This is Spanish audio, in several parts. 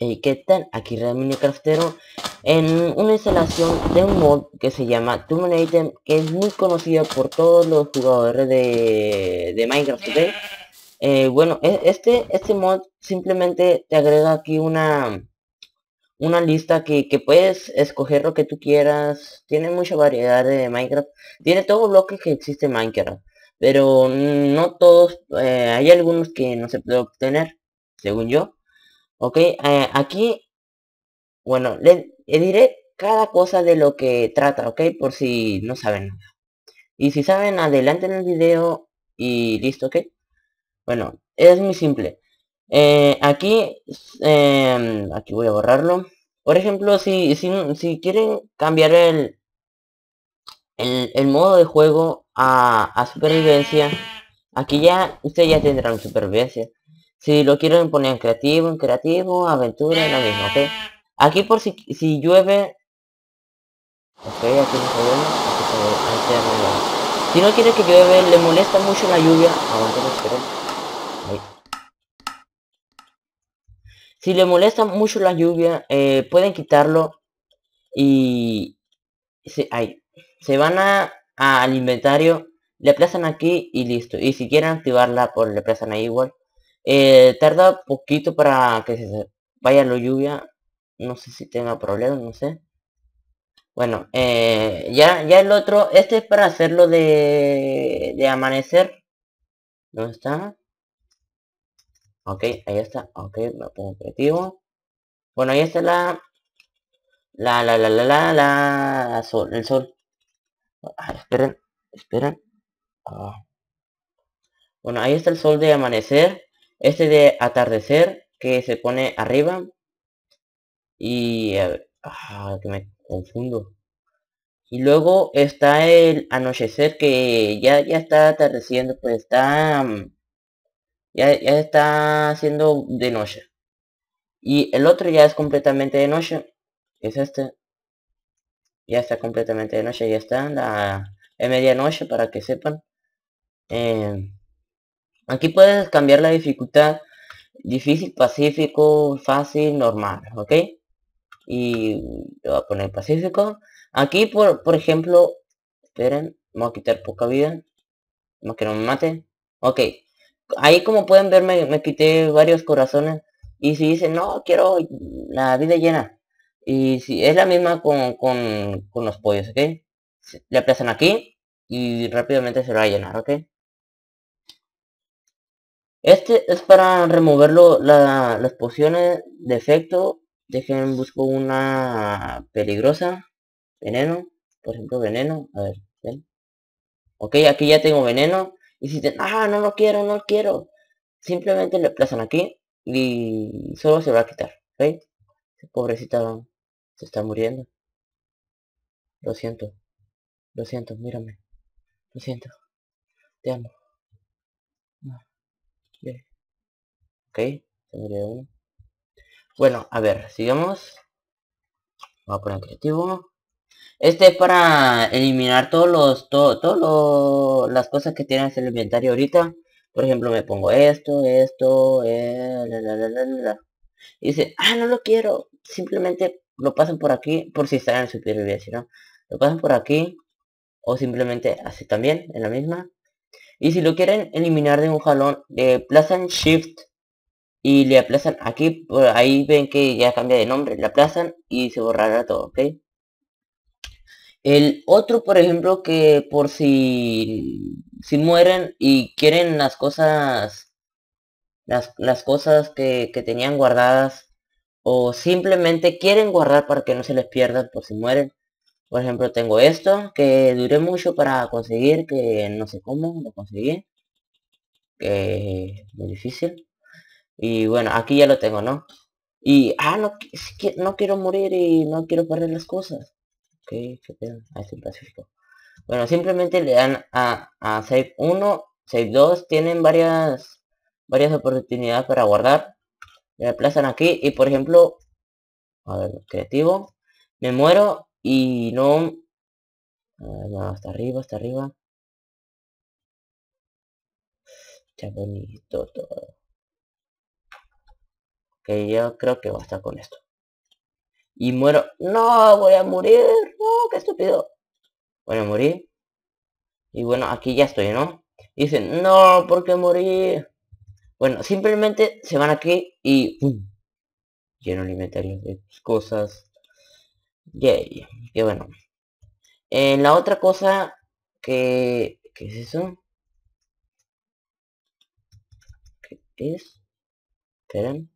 Eh, ¿Qué tal? Aquí Mini Craftero en una instalación de un mod que se llama Item que es muy conocido por todos los jugadores de, Minecraft eh, bueno, e, este, este mod simplemente te agrega aquí una, una lista que, puedes escoger lo que tú quieras. Tiene mucha variedad de Minecraft. Tiene todo lo que existe en Minecraft. Pero no todos, eh, hay algunos que no se puede obtener, según yo. Ok, eh, aquí, bueno, le, diré cada cosa de lo que trata, ok, por si no saben nada. Y si saben, adelante en el video y listo, ok. Bueno, es muy simple. Eh, aquí, em, aquí voy a borrarlo. Por ejemplo, si, si, si quieren cambiar el, el, modo de juego a, a supervivencia, aquí ya ustedes ya tendrán supervivencia. Si lo quieren poner en creativo, en creativo, aventura, y lo mismo, ¿ok? Aquí por si, si llueve... Ok, aquí no aquí se Si no quiere que llueve, le molesta mucho la lluvia. Aguantemos, esperen. Ahí. Si le molesta mucho la lluvia, eh, pueden quitarlo y... Se, ahí. se van a, al inventario, le aplazan aquí y listo. Y si quieren activarla, pues le aplazan ahí igual. Eh, tarda poquito para que se vaya la lluvia. No sé si tenga problemas, no sé. Bueno, eh, ya, ya el otro, este es para hacerlo de, de amanecer. no está? Ok, ahí está. Ok, lo pongo objetivo Bueno, ahí está la... La, la, la, la, la, la, sol, el sol. Ah, esperen, esperen. Ah. Bueno, ahí está el sol de amanecer. Este de atardecer que se pone arriba. Y... Eh, A ah, ver, que me confundo. Y luego está el anochecer que ya, ya está atardeciendo, pues está... Mm, ya, ya está haciendo de noche. Y el otro ya es completamente de noche. Es este. Ya está completamente de noche, ya está. La, media medianoche para que sepan. Eh, Aquí puedes cambiar la dificultad difícil, pacífico, fácil, normal, ¿ok? Y voy a poner pacífico. Aquí, por, por ejemplo, esperen, vamos a quitar poca vida. Más que no me maten Ok. Ahí como pueden ver me, me quité varios corazones. Y si dicen, no, quiero la vida llena. Y si es la misma con, con los pollos, ¿ok? Le aplazan aquí y rápidamente se va a llenar, ¿ok? Este es para removerlo las pociones de efecto. Dejen, busco una peligrosa. Veneno. Por ejemplo, veneno. A ver, ven. Ok, aquí ya tengo veneno. Y si te... Ah, no lo quiero, no lo quiero. Simplemente le plazan aquí. Y solo se va a quitar. ¿Veis? Pobrecita se está muriendo. Lo siento. Lo siento, mírame. Lo siento. Te amo. Ok, Bueno, a ver, sigamos. Voy a poner creativo. Este es para eliminar todos los todos todas las cosas que tienes en el inventario ahorita. Por ejemplo, me pongo esto, esto, eh, Y dice, ah, no lo quiero. Simplemente lo pasan por aquí, por si están en supervivencia, ¿no? Lo pasan por aquí. O simplemente así también, en la misma. Y si lo quieren eliminar de un jalón, le aplazan Shift y le aplazan aquí, por ahí ven que ya cambia de nombre, le aplazan y se borrará todo, ¿ok? El otro, por ejemplo, que por si, si mueren y quieren las cosas, las, las cosas que, que tenían guardadas o simplemente quieren guardar para que no se les pierdan por si mueren, por ejemplo, tengo esto, que duré mucho para conseguir, que no sé cómo lo conseguí. Que muy difícil. Y bueno, aquí ya lo tengo, ¿no? Y, ah, no, no quiero morir y no quiero perder las cosas. Ok, que pedo. Bueno, simplemente le dan a, Save 1, Save 2. Tienen varias, varias oportunidades para guardar. Lo aplazan aquí y, por ejemplo, a ver, creativo. Me muero y no... Ah, no hasta arriba, hasta arriba. Está bonito todo. Que yo creo que basta con esto. Y muero. ¡No! Voy a morir. ¡No! ¡Qué estúpido! Voy a morir. Y bueno, aquí ya estoy, ¿no? dicen, no, porque qué morir? Bueno, simplemente se van aquí y ¡pum! lleno el inventario de cosas. Yay, qué bueno. Eh, la otra cosa que... ¿Qué es eso? ¿Qué es? Esperen.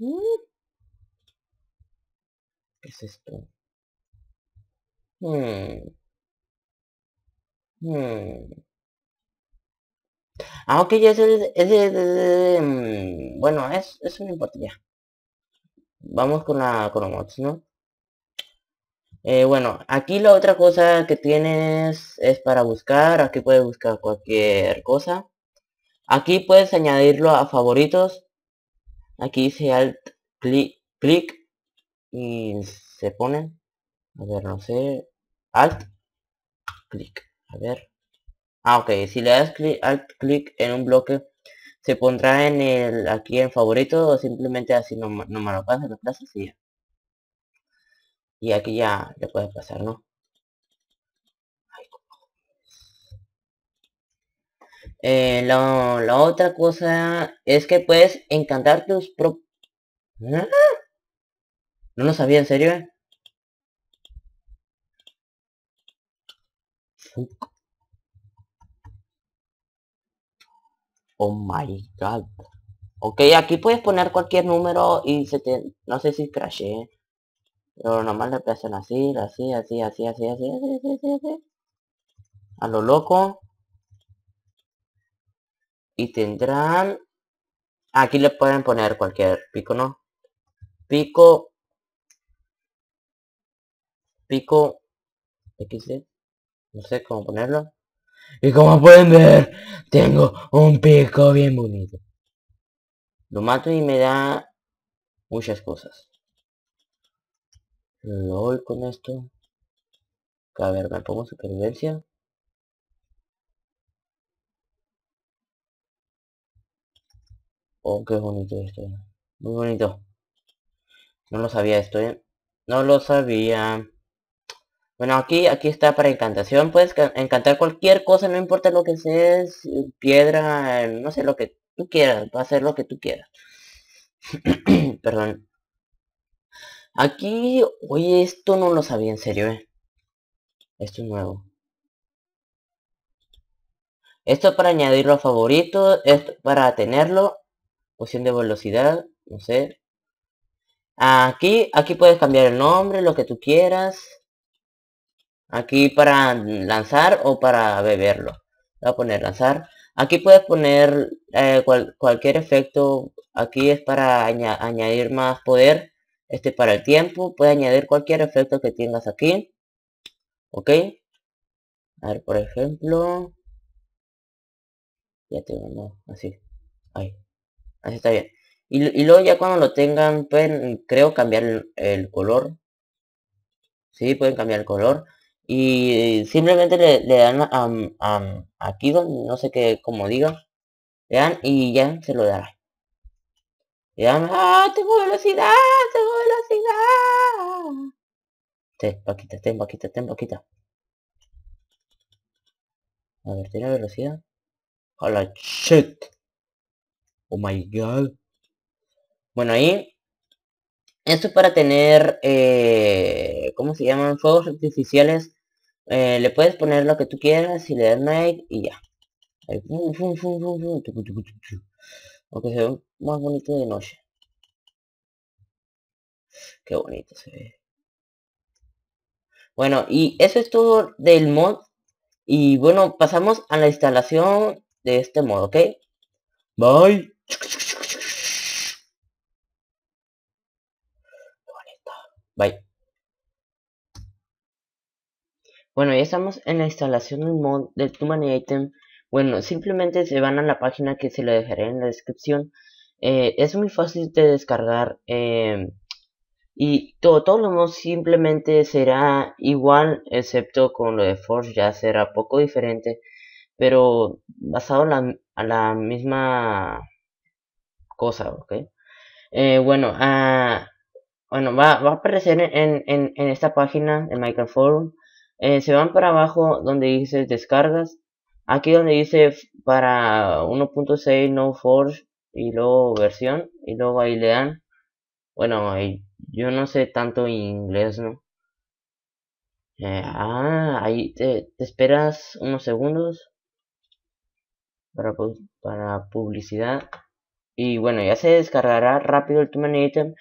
Mm. ¿Qué es esto? Hmm. Hmm. Ah, ya es el... Es el, el mm, bueno, es, es una importa vamos con la Chromox, ¿no? Eh, bueno, aquí la otra cosa que tienes es para buscar. Aquí puedes buscar cualquier cosa. Aquí puedes añadirlo a favoritos. Aquí dice alt clic, clic y se pone. A ver, no sé. Alt clic. A ver. Ah, ok. Si le das clic, alt clic en un bloque se pondrá en el aquí en favorito o simplemente así no, me lo pasa, lo plazas y Y aquí ya le puede pasar, ¿no? Eh, la, la, otra cosa es que puedes encantar tus prop... No lo sabía, en serio. Oh my god. Ok, aquí puedes poner cualquier número y se te... No sé si crashé. Pero nomás le pasan así, así, así, así, así, así, así, así, así. A lo loco. Y tendrán... Aquí le pueden poner cualquier pico, ¿no? Pico. Pico. XD. No sé cómo ponerlo. Y como pueden ver, tengo un pico bien bonito. Lo mato y me da muchas cosas. Lo voy con esto. A ver, me pongo supervivencia. Oh, qué bonito esto. Muy bonito. No lo sabía esto, ¿eh? No lo sabía. Bueno, aquí, aquí está para encantación. Puedes encantar cualquier cosa, no importa lo que seas, eh, piedra, eh, no sé, lo que tú quieras. Va a ser lo que tú quieras. Perdón. Aquí, oye, esto no lo sabía en serio, eh. Esto es nuevo. Esto para añadirlo a favorito, esto para tenerlo, opción de velocidad, no sé. Aquí, aquí puedes cambiar el nombre, lo que tú quieras. Aquí para lanzar o para beberlo. Voy a poner lanzar. Aquí puedes poner eh, cualquier efecto. Aquí es para añadir más poder. Este para el tiempo. Puedes añadir cualquier efecto que tengas aquí. Ok. A ver, por ejemplo. Ya tengo, no, así. Ahí. Así está bien. Y, luego ya cuando lo tengan, pueden, creo, cambiar el, el color. Sí, pueden cambiar el color y simplemente le, dan a, a, no sé qué, como diga, le dan y ya se lo dará. Le dan, ah, tengo velocidad, tengo velocidad! Te, paquita, ten, paquita, ten, paquita. A ver, ¿tiene velocidad? ¡Hola, shit! ¡Oh, my God! Bueno, ahí esto es para tener, eh, ¿cómo se llaman? Fuegos artificiales eh, le puedes poner lo que tú quieras y le das like y ya. Aunque se ve más bonito de noche. Qué bonito se ve. Bueno, y eso es todo del mod. Y bueno, pasamos a la instalación de este mod, ¿ok? Bye. Bye. Bueno, ya estamos en la instalación del mod de Too Many Item. Bueno, simplemente se van a la página que se lo dejaré en la descripción. Eh, es muy fácil de descargar. Eh, y todo, todo lo demás simplemente será igual, excepto con lo de Forge ya será poco diferente. Pero basado la, a la misma cosa, ¿ok? Eh, bueno, ah, bueno va, a aparecer en, esta página, de Minecraft eh, se van para abajo donde dice descargas. Aquí donde dice para 1.6 no forge y luego versión y luego ahí le dan. Bueno, yo no sé tanto inglés, ¿no? Eh, ah, ahí te, esperas unos segundos para, para publicidad. Y bueno, ya se descargará rápido el Tumen Item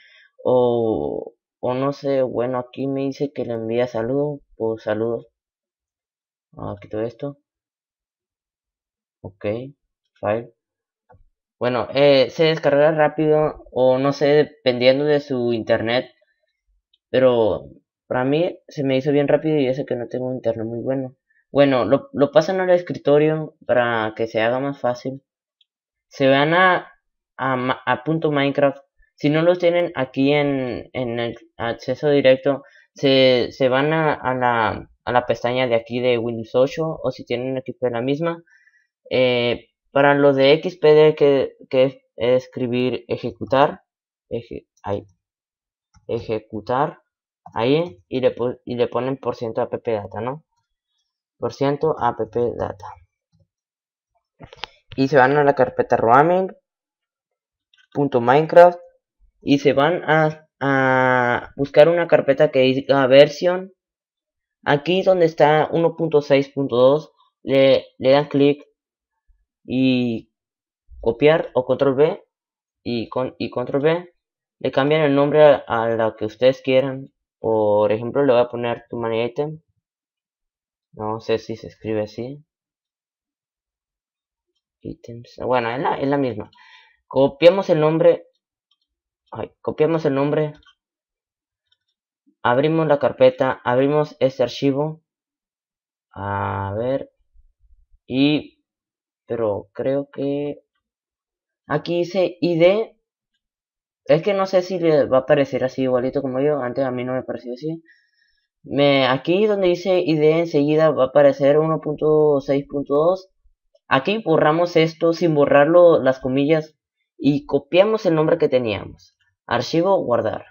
o, o no sé, bueno, aquí me dice que le envía saludo, pues saludos. esto. Ok. File. Bueno, eh, se descarga rápido o no sé, dependiendo de su internet. Pero para mí se me hizo bien rápido y ese que no tengo un internet muy bueno. Bueno, lo, lo pasan al escritorio para que se haga más fácil. Se van a, a, punto Minecraft. Si no los tienen aquí en, en el acceso directo, se, van a, la, pestaña de aquí de Windows 8 o si tienen XP la misma. Eh, para lo de XP de que, es escribir ejecutar, ahí, ejecutar, ahí, y le, y le ponen por ciento app data, ¿no? Por ciento app data. Y se van a la carpeta roaming minecraft y se van a a buscar una carpeta que diga versión Aquí donde está 1.6.2 le, le dan clic y copiar o control B y, con, y control B le cambian el nombre a, lo la que ustedes quieran. Por ejemplo, le voy a poner tu money item. No sé si se escribe así. Items. Bueno, la, es la misma. Copiamos el nombre copiamos el nombre. Abrimos la carpeta. Abrimos este archivo. A ver. Y... Pero creo que... Aquí dice ID. Es que no sé si le va a aparecer así igualito como yo. Antes a mí no me pareció así. Me, aquí donde dice ID enseguida va a aparecer 1.6.2. Aquí borramos esto sin borrarlo las comillas y copiamos el nombre que teníamos archivo, guardar.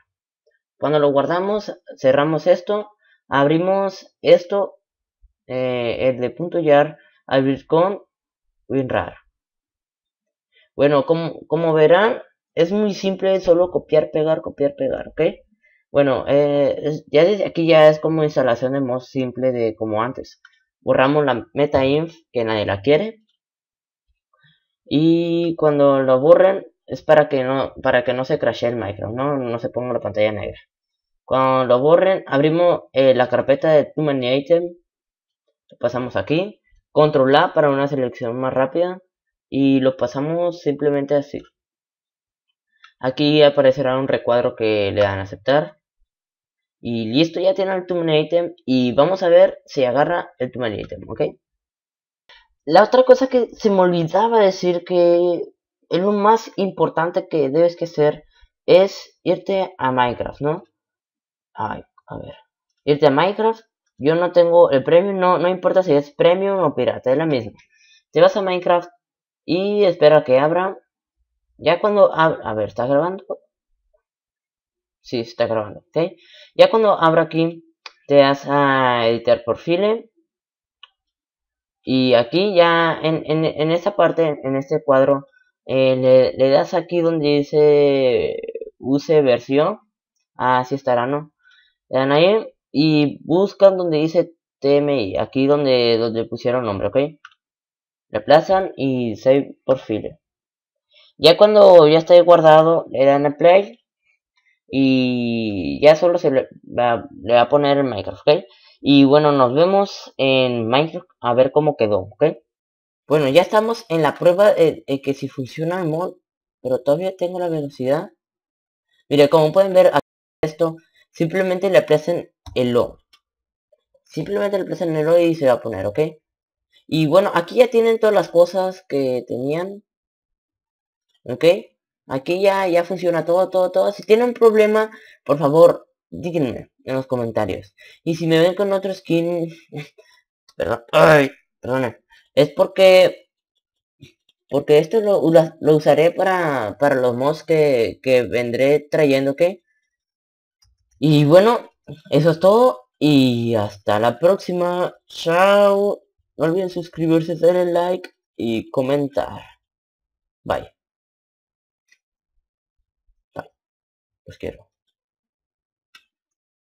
Cuando lo guardamos, cerramos esto, abrimos esto, eh, el de punto .yar, abrir con WinRAR. Bueno, como, como verán, es muy simple, solo copiar, pegar, copiar, pegar, ¿ok? Bueno, eh, ya desde aquí ya es como instalación de mod simple de como antes. Borramos la meta inf que nadie la quiere. Y cuando lo borren, es para que no, para que no se crashe el micro, ¿no? se ponga la pantalla negra. Cuando lo borren, abrimos eh, la carpeta de Too Many Pasamos aquí. Control A para una selección más rápida. Y lo pasamos simplemente así. Aquí aparecerá un recuadro que le dan a aceptar. Y listo, ya tiene el Too Item. Y vamos a ver si agarra el Too Many La otra cosa que se me olvidaba decir que lo más importante que debes que hacer es irte a Minecraft, ¿no? Ay, a ver. Irte a Minecraft. Yo no tengo el premio, no, no importa si es premium o pirata, es la misma. Te vas a Minecraft y espera que abra. Ya cuando abra, a ver, ¿está grabando? Sí, está grabando, ¿ok? Ya cuando abra aquí, te vas a editar perfil. Y aquí ya en, en, en esta parte, en este cuadro, eh, le, das aquí donde dice use versión así estará no le dan ahí y buscan donde dice TMI aquí donde donde pusieron nombre ok reemplazan y save por file ya cuando ya está guardado le dan a play y ya solo se le va, a poner Minecraft ok y bueno nos vemos en Minecraft a ver cómo quedó ok bueno, ya estamos en la prueba de que si funciona el mod, pero todavía tengo la velocidad. Mire, como pueden ver esto, simplemente le presen el O. Simplemente le presen el O y se va a poner, ¿ok? Y bueno, aquí ya tienen todas las cosas que tenían. ¿Ok? Aquí ya, ya funciona todo, todo, todo. Si tienen un problema, por favor, díganme en los comentarios. Y si me ven con otro skin... perdón. Ay, es porque... Porque esto lo, usaré para, para los mods que, vendré trayendo, que. Y bueno, eso es todo. Y hasta la próxima. Chao. No olviden suscribirse, darle like y comentar. Bye. Bye. Los quiero.